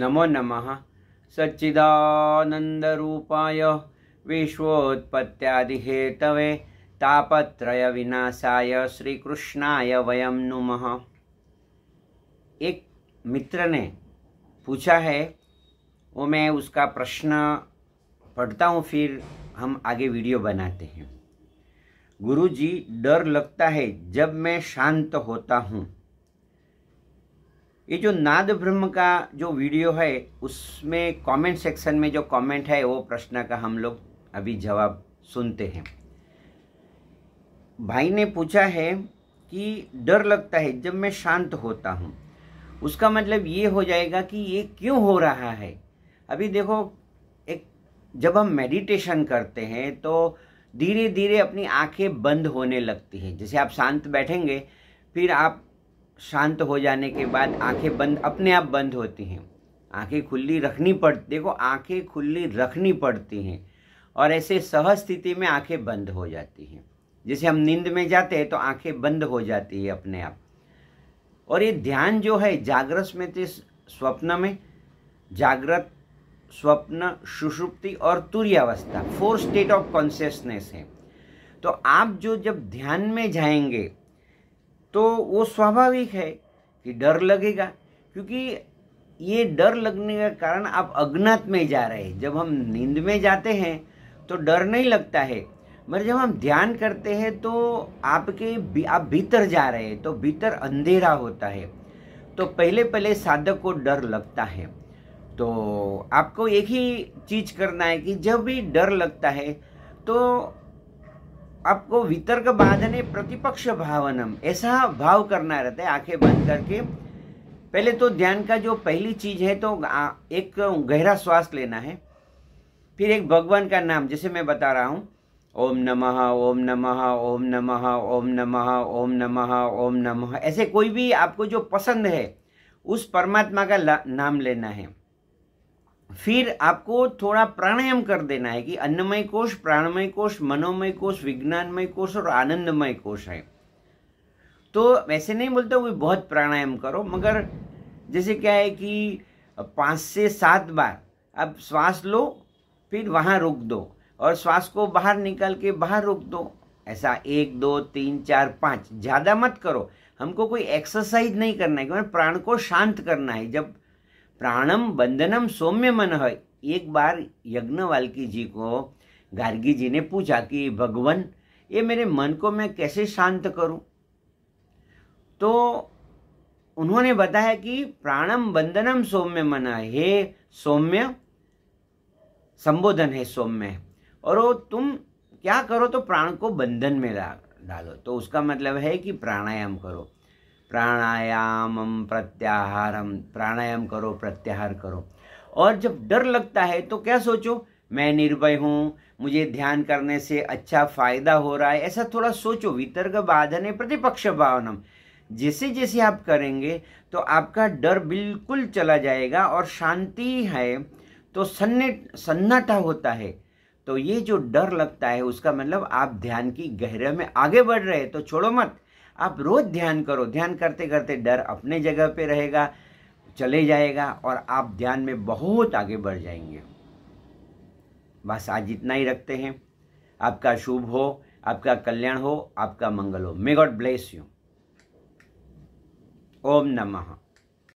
नमो नमः सच्चिदानन्दरूपाय तापत्रय तापत्रयविनाशाय श्रीकृष्णाय वयम नुमः एक मित्र ने पूछा है वो मैं उसका प्रश्न पढ़ता हूँ फिर हम आगे वीडियो बनाते हैं गुरुजी डर लगता है जब मैं शांत होता हूँ ये जो नाद ब्रह्म का जो वीडियो है उसमें कमेंट सेक्शन में जो कमेंट है वो प्रश्न का हम लोग अभी जवाब सुनते हैं भाई ने पूछा है कि डर लगता है जब मैं शांत होता हूँ उसका मतलब ये हो जाएगा कि ये क्यों हो रहा है अभी देखो एक जब हम मेडिटेशन करते हैं तो धीरे धीरे अपनी आंखें बंद होने लगती हैं जैसे आप शांत बैठेंगे फिर आप शांत हो जाने के बाद आंखें बंद अपने आप बंद होती हैं आंखें खुली रखनी पड़ती देखो आंखें खुली रखनी पड़ती हैं और ऐसे सहज स्थिति में आंखें बंद हो जाती हैं जैसे हम नींद में जाते हैं तो आंखें बंद हो जाती है अपने आप और ये ध्यान जो है जागृत में थे तो स्वप्न में जागृत स्वप्न सुषुप्ति और तुर्यावस्था फोर स्टेट ऑफ कॉन्शियसनेस है तो आप जो जब ध्यान में जाएंगे तो वो स्वाभाविक है कि डर लगेगा क्योंकि ये डर लगने का कारण आप अज्ञात में जा रहे हैं जब हम नींद में जाते हैं तो डर नहीं लगता है मगर जब हम ध्यान करते हैं तो आपके भी, आप भीतर जा रहे हैं तो भीतर अंधेरा होता है तो पहले पहले साधक को डर लगता है तो आपको एक ही चीज करना है कि जब भी डर लगता है तो आपको वितर्क बाधने प्रतिपक्ष भावनम ऐसा भाव करना रहता है आंखें बंद करके पहले तो ध्यान का जो पहली चीज है तो एक गहरा श्वास लेना है फिर एक भगवान का नाम जैसे मैं बता रहा हूँ ओम नमः ओम नमः ओम नमः ओम नमः ओम नमः ओम नमः ऐसे कोई भी आपको जो पसंद है उस परमात्मा का नाम लेना है फिर आपको थोड़ा प्राणायाम कर देना है कि अन्नमय कोश प्राणमय कोश मनोमय कोश विज्ञानमय कोश और आनंदमय कोश है तो वैसे नहीं बोलते कोई बहुत प्राणायाम करो मगर जैसे क्या है कि पाँच से सात बार आप श्वास लो फिर वहाँ रोक दो और श्वास को बाहर निकाल के बाहर रोक दो ऐसा एक दो तीन चार पाँच ज़्यादा मत करो हमको कोई एक्सरसाइज नहीं करना है क्योंकि प्राण को शांत करना है जब प्राणम बंधनम सौम्य मन है एक बार यज्ञवाल्की जी को गार्गी जी ने पूछा कि भगवान ये मेरे मन को मैं कैसे शांत करूं तो उन्होंने बताया कि प्राणम बंधनम सौम्य मन हे सौम्य संबोधन है सौम्य और वो तुम क्या करो तो प्राण को बंधन में डालो तो उसका मतलब है कि प्राणायाम करो प्राणायामम प्रत्याहारम प्राणायाम करो प्रत्याहार करो और जब डर लगता है तो क्या सोचो मैं निर्भय हूँ मुझे ध्यान करने से अच्छा फायदा हो रहा है ऐसा थोड़ा सोचो वितर्क बाधन प्रतिपक्ष भावनम जैसे जैसे आप करेंगे तो आपका डर बिल्कुल चला जाएगा और शांति है तो सन्ने सन्नाटा होता है तो ये जो डर लगता है उसका मतलब आप ध्यान की गहरे में आगे बढ़ रहे तो छोड़ो मत आप रोज़ ध्यान करो ध्यान करते करते डर अपने जगह पे रहेगा चले जाएगा और आप ध्यान में बहुत आगे बढ़ जाएंगे बस आज इतना ही रखते हैं आपका शुभ हो आपका कल्याण हो आपका मंगल हो मे गॉड ब्लेस यू ओम नमः